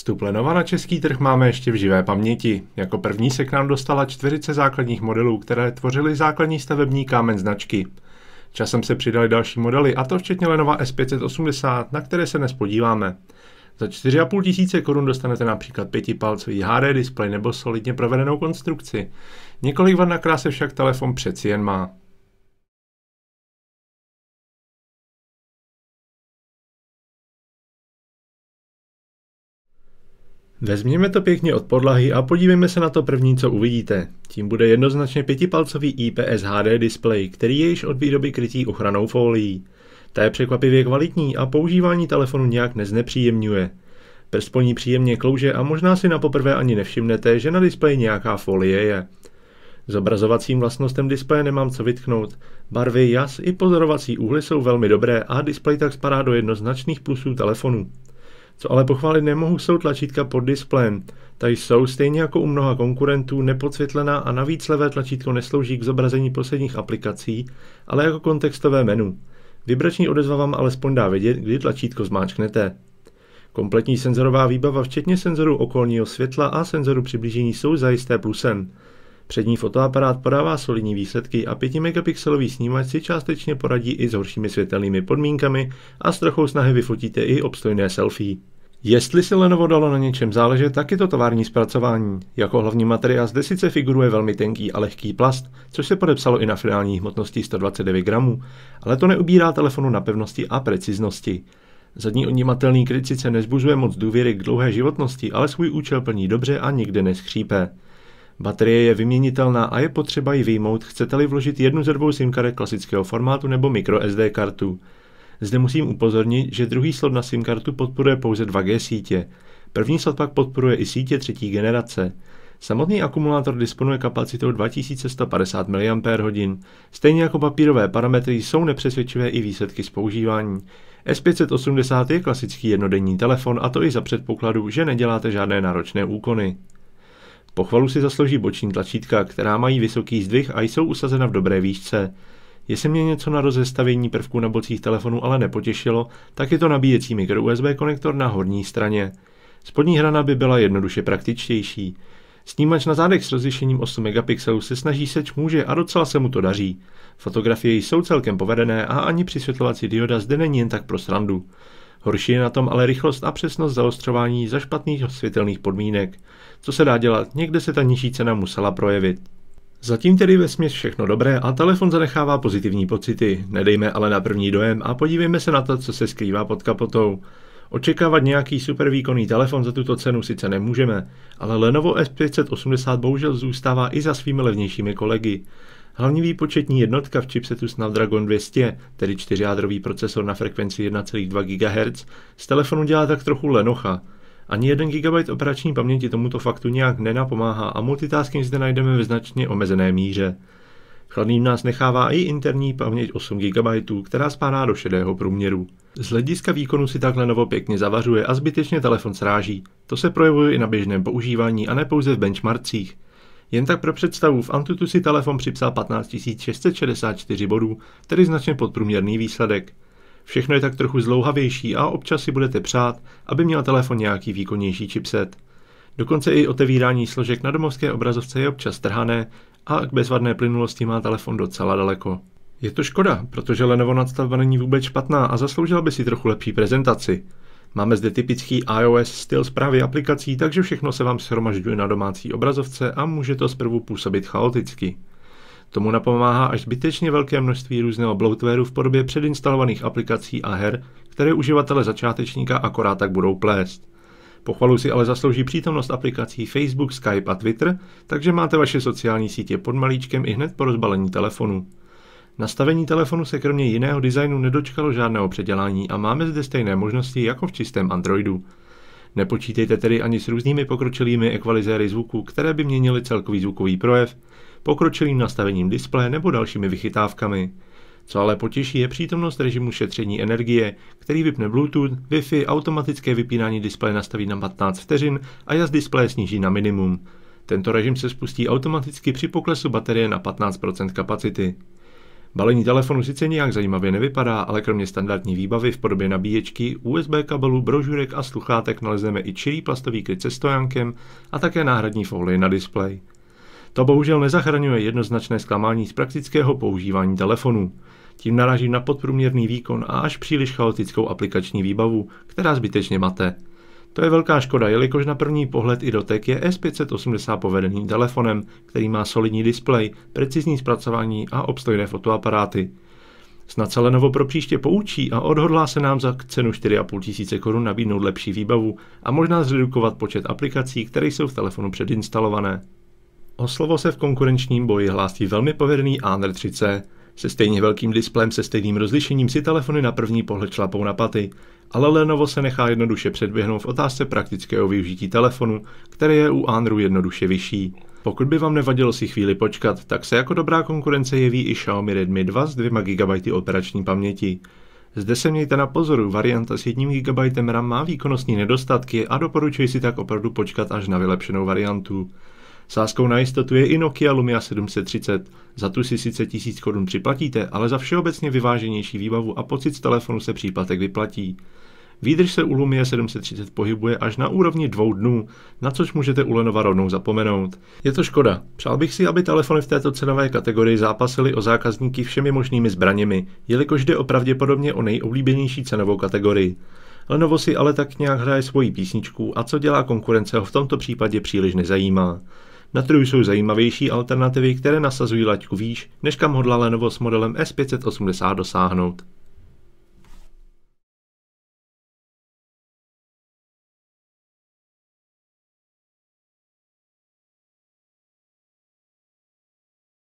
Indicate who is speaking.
Speaker 1: Vstup Lenova na český trh máme ještě v živé paměti. Jako první se k nám dostala čtveřice základních modelů, které tvořily základní stavební kámen značky. Časem se přidali další modely, a to včetně Lenova S580, na které se nespodíváme. Za 4,5 tisíce korun dostanete například pětipalcový HD displej nebo solidně provedenou konstrukci. Několik vad na kráse však telefon přeci jen má. Vezměme to pěkně od podlahy a podívejme se na to první, co uvidíte. Tím bude jednoznačně pětipalcový IPS HD display, který je již od výroby krytý ochranou folií. Ta je překvapivě kvalitní a používání telefonu nějak neznepříjemňuje. Prst po ní příjemně klouže a možná si na poprvé ani nevšimnete, že na displeji nějaká folie je. Zobrazovacím vlastnostem displeje nemám co vytknout. Barvy, jas i pozorovací úhly jsou velmi dobré a displej tak spadá do jednoznačných plusů telefonu. Co ale pochválit nemohu, jsou tlačítka pod displejem. Ta jsou stejně jako u mnoha konkurentů nepocvětlená a navíc levé tlačítko neslouží k zobrazení posledních aplikací, ale jako kontextové menu. Vibrační odezva vám alespoň dá vědět, kdy tlačítko zmáčknete. Kompletní senzorová výbava, včetně senzoru okolního světla a senzoru přiblížení, jsou zajisté plusem. Přední fotoaparát podává solidní výsledky a 5-megapixelový snímač si částečně poradí i s horšími světelnými podmínkami a s trochou snahy vyfotíte i obstojné selfie. Jestli si Lenovo dalo na něčem záležet, tak je to tovární zpracování. Jako hlavní materiál zde sice figuruje velmi tenký a lehký plast, což se podepsalo i na finální hmotnosti 129 gramů, ale to neubírá telefonu na pevnosti a preciznosti. Zadní odnímatelný kryt sice nezbuzuje moc důvěry k dlouhé životnosti, ale svůj účel plní dobře a nikdy neskřípe. Baterie je vyměnitelná a je potřeba ji vyjmout, chcete-li vložit jednu ze dvou SIM klasického formátu nebo microSD kartu. Zde musím upozornit, že druhý slot na SIM kartu podporuje pouze 2G sítě. První slot pak podporuje i sítě třetí generace. Samotný akumulátor disponuje kapacitou 2150 mAh. Stejně jako papírové parametry jsou nepřesvědčivé i výsledky z používání. S580 je klasický jednodenní telefon a to i za předpokladu, že neděláte žádné náročné úkony. Pochvalu si zaslouží boční tlačítka, která mají vysoký zdvih a jsou usazena v dobré výšce. Jestli mě něco na rozestavění prvků na bocích telefonu ale nepotěšilo, tak je to nabíjecí USB konektor na horní straně. Spodní hrana by byla jednoduše praktičtější. Snímač na zádech s rozlišením 8 megapixelů se snaží seč může a docela se mu to daří. Fotografie jsou celkem povedené a ani přisvětlovací dioda zde není jen tak pro srandu. Horší je na tom ale rychlost a přesnost zaostřování za špatných světelných podmínek. Co se dá dělat, někde se ta nižší cena musela projevit. Zatím tedy ve směs všechno dobré a telefon zanechává pozitivní pocity. Nedejme ale na první dojem a podívejme se na to, co se skrývá pod kapotou. Očekávat nějaký super výkonný telefon za tuto cenu sice nemůžeme, ale Lenovo S580 bohužel zůstává i za svými levnějšími kolegy. Hlavní výpočetní jednotka v chipsetu Snapdragon 200, tedy čtyřjádrový procesor na frekvenci 1,2 GHz, z telefonu dělá tak trochu lenocha – ani 1 GB operační paměti tomuto faktu nějak nenapomáhá a multitasking zde najdeme ve značně omezené míře. Chladným nás nechává i interní paměť 8 GB, která spadá do šedého průměru. Z hlediska výkonu si tak novo pěkně zavařuje a zbytečně telefon sráží. To se projevuje i na běžném používání a ne pouze v benchmarkcích. Jen tak pro představu, v Antutu si telefon připsal 15 664 bodů, tedy značně podprůměrný výsledek. Všechno je tak trochu zlouhavější a občas si budete přát, aby měl telefon nějaký výkonnější chipset. Dokonce i otevírání složek na domovské obrazovce je občas trhané a k bezvadné plynulosti má telefon docela daleko. Je to škoda, protože Lenovo nadstavba není vůbec špatná a zasloužila by si trochu lepší prezentaci. Máme zde typický iOS styl zprávy aplikací, takže všechno se vám shromažďuje na domácí obrazovce a může to zprvu působit chaoticky. Tomu napomáhá až zbytečně velké množství různého bloatwareu v podobě předinstalovaných aplikací a her, které uživatele začátečníka akorát tak budou plést. Pochvalu si ale zaslouží přítomnost aplikací Facebook, Skype a Twitter, takže máte vaše sociální sítě pod malíčkem i hned po rozbalení telefonu. Nastavení telefonu se kromě jiného designu nedočkalo žádného předělání a máme zde stejné možnosti jako v čistém Androidu. Nepočítejte tedy ani s různými pokročilými ekvalizéry zvuku, které by měnily celkový zvukový projev, pokročilým nastavením displeje nebo dalšími vychytávkami. Co ale potěší je přítomnost režimu šetření energie, který vypne Bluetooth, Wi-Fi, automatické vypínání displeje nastaví na 15 vteřin a jas displeje sníží na minimum. Tento režim se spustí automaticky při poklesu baterie na 15% kapacity. Balení telefonu sice nějak zajímavě nevypadá, ale kromě standardní výbavy v podobě nabíječky, USB kabelů, brožurek a sluchátek nalezneme i čirý plastový kryt se stojankem a také náhradní folie na displej. To bohužel nezachraňuje jednoznačné zklamání z praktického používání telefonů. Tím naráží na podprůměrný výkon a až příliš chaotickou aplikační výbavu, která zbytečně mate. To je velká škoda, jelikož na první pohled i dotek je S580 povedeným telefonem, který má solidní displej, precizní zpracování a obstojné fotoaparáty. Snad se Lenovo pro příště poučí a odhodlá se nám za cenu 4,5 tisíce korun nabídnout lepší výbavu a možná zredukovat počet aplikací, které jsou v telefonu předinstalované. O slovo se v konkurenčním boji hlásí velmi povedený Honor 3C. Se stejně velkým displejem se stejným rozlišením si telefony na první pohled šlapou na paty, ale Lenovo se nechá jednoduše předběhnout v otázce praktického využití telefonu, které je u Andru jednoduše vyšší. Pokud by vám nevadilo si chvíli počkat, tak se jako dobrá konkurence jeví i Xiaomi Redmi 2 s 2 GB operační paměti. Zde se mějte na pozoru, varianta s 1 GB RAM má výkonnostní nedostatky a doporučuji si tak opravdu počkat až na vylepšenou variantu. Sázkou na jistotu je i Nokia Lumia 730. Za tu si sice 1000 korun připlatíte, ale za všeobecně vyváženější výbavu a pocit z telefonu se příplatek vyplatí. Výdrž se u Lumia 730 pohybuje až na úrovni dvou dnů, na což můžete u Lenova rovnou zapomenout. Je to škoda. Přál bych si, aby telefony v této cenové kategorii zápasily o zákazníky všemi možnými zbraněmi, jelikož jde opravděpodobně o nejoblíbenější cenovou kategorii. Lenovo si ale tak nějak hraje svoji písničku a co dělá konkurence ho v tomto případě příliš nezajímá. Na trhu jsou zajímavější alternativy, které nasazují laťku výš, než kam hodla Lenovo s modelem S580 dosáhnout.